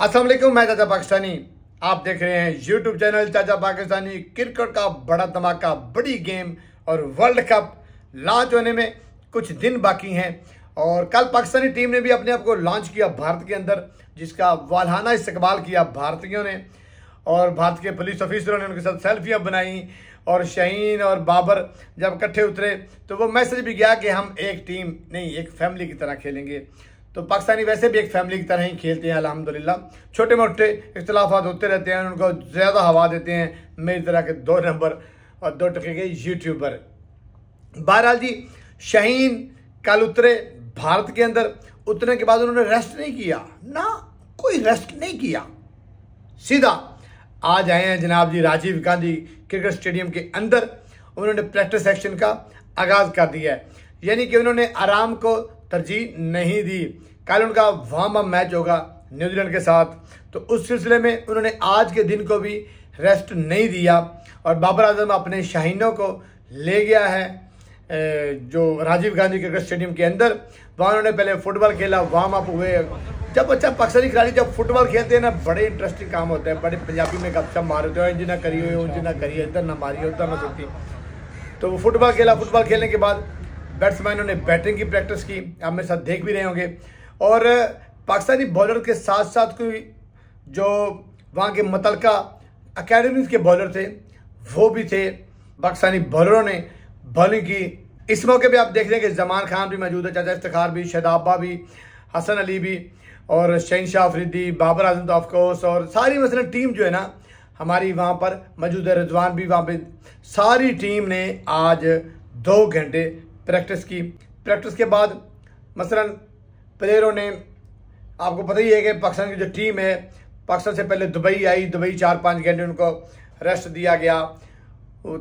असल मैं चाचा पाकिस्तानी आप देख रहे हैं यूट्यूब चैनल चाचा पाकिस्तानी क्रिकेट का बड़ा धमाका बड़ी गेम और वर्ल्ड कप लॉन्च होने में कुछ दिन बाकी हैं और कल पाकिस्तानी टीम ने भी अपने आप को लॉन्च किया भारत के अंदर जिसका वालहाना इस्तेमाल किया भारतीयों ने और भारत के पुलिस ऑफिसरों ने उनके साथ सेल्फियाँ बनाई और शहीन और बाबर जब इकट्ठे उतरे तो वो मैसेज भी गया कि हम एक टीम नहीं एक फैमिली की तरह खेलेंगे तो पाकिस्तानी वैसे भी एक फैमिली की तरह ही खेलते हैं अलहमदिल्ला छोटे मोटे इख्तलाफा होते रहते हैं उनको ज़्यादा हवा देते हैं मेरी तरह के दो नंबर और दो टके के यूट्यूबर बहरहाल जी शहीन कल उतरे भारत के अंदर उतरने के बाद उन्होंने रेस्ट नहीं किया ना कोई रेस्ट नहीं किया सीधा आज आए हैं जनाब जी राजीव गांधी क्रिकेट स्टेडियम के अंदर उन्होंने प्रैक्टिस सेक्शन का आगाज़ कर दिया है यानी कि उन्होंने आराम को तरजीह नहीं दी कल उनका वार्म अप मैच होगा न्यूजीलैंड के साथ तो उस सिलसिले में उन्होंने आज के दिन को भी रेस्ट नहीं दिया और बाबर आजम अपने शाहीनों को ले गया है जो राजीव गांधी क्रिकेट स्टेडियम के अंदर वहाँ उन्होंने पहले फुटबॉल खेला वार्म अप हुए जब अच्छा पाकिस्तानी खिलाड़ी जब फुटबॉल खेलते हैं ना बड़े इंटरेस्टिंग काम होते हैं बड़े पंजाबी में गपचप मार होते हैं इंजी ना करिए इंजी ना करिए इधर ना मारिए उधर ना सकती तो वो फुटबॉल खेला फुटबॉल खेलने के बाद बैट्समैनों ने बैटिंग की प्रैक्टिस की आप मेरे साथ देख भी रहे होंगे और पाकिस्तानी बॉलर के साथ साथ कोई जो वहाँ के मतलका अकेडमी के बॉलर थे वो भी थे पाकिस्तानी बॉलरों ने बॉलिंग की इस मौके पे आप देख रहे हैं कि जमान खान भी मौजूद है चाचा इफ्तार भी शदाबा भी हसन अली भी और शहनशाह अफरीदी बाबर आजम तो ऑफकोर्स और सारी मसल टीम जो है ना हमारी वहाँ पर मौजूद है रिजवान भी वहाँ पे सारी टीम ने आज दो घंटे प्रैक्टिस की प्रैक्टिस के बाद मसलन प्लेयरों ने आपको पता ही है कि पाकिस्तान की जो टीम है पाकिस्तान से पहले दुबई आई दुबई चार पाँच घंटे उनको रेस्ट दिया गया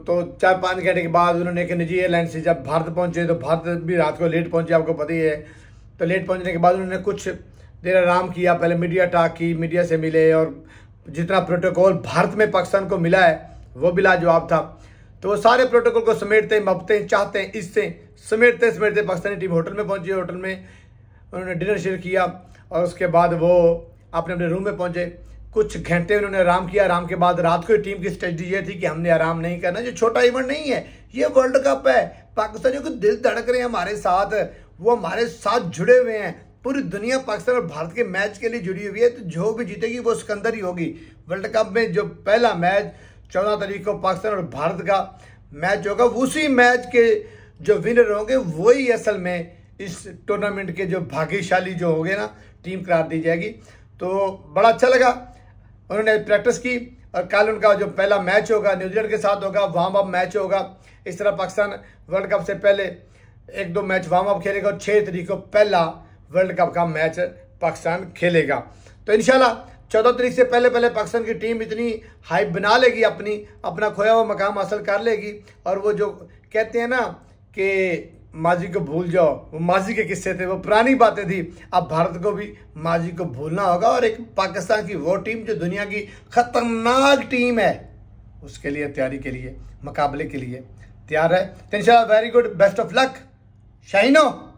तो चार पाँच घंटे के बाद उन्होंने कि निजी एयरलाइन से जब भारत पहुंचे तो भारत भी रात को लेट पहुंचे आपको पता ही है तो लेट पहुंचने के बाद उन्होंने कुछ देर आराम किया पहले मीडिया टाक की मीडिया से मिले और जितना प्रोटोकॉल भारत में पाकिस्तान को मिला है वो भी लाजवाब था तो वो सारे प्रोटोकॉल को समेटते मपते चाहते हैं इससे समेटते समेटते पाकिस्तानी टीम होटल में पहुंची होटल में उन्होंने डिनर शेयर किया और उसके बाद वो अपने अपने रूम में पहुंचे कुछ घंटे उन्होंने आराम किया आराम के बाद रात को ही टीम की स्ट्रेटी ये थी कि हमने आराम नहीं करना ये छोटा इवेंट नहीं है ये वर्ल्ड कप है पाकिस्तानियों के दिल धड़क रहे हैं हमारे साथ वो हमारे साथ जुड़े हुए हैं पूरी दुनिया पाकिस्तान और भारत के मैच के लिए जुड़ी हुई है तो जो भी जीतेगी वो सिकंदर ही होगी वर्ल्ड कप में जो पहला मैच चौदह तारीख को पाकिस्तान और भारत का मैच होगा उसी मैच के जो विनर होंगे वही असल में इस टूर्नामेंट के जो भाग्यशाली जो होंगे ना टीम करार दी जाएगी तो बड़ा अच्छा लगा उन्होंने प्रैक्टिस की और कल उनका जो पहला मैच होगा न्यूजीलैंड के साथ होगा वार्म अप मैच होगा इस तरह पाकिस्तान वर्ल्ड कप से पहले एक दो मैच वार्म अप खेलेगा और छः तरीक को पहला वर्ल्ड कप का मैच पाकिस्तान खेलेगा तो इन चौदह तरीक से पहले पहले पाकिस्तान की टीम इतनी हाइप बना लेगी अपनी अपना खोया हुआ मकाम हासिल कर लेगी और वो जो कहते हैं ना कि माजी को भूल जाओ वो माजी के किस्से थे वो पुरानी बातें थी अब भारत को भी माजी को भूलना होगा और एक पाकिस्तान की वो टीम जो दुनिया की ख़तरनाक टीम है उसके लिए तैयारी के लिए मुकाबले के लिए तैयार है in very good best of luck शाइनो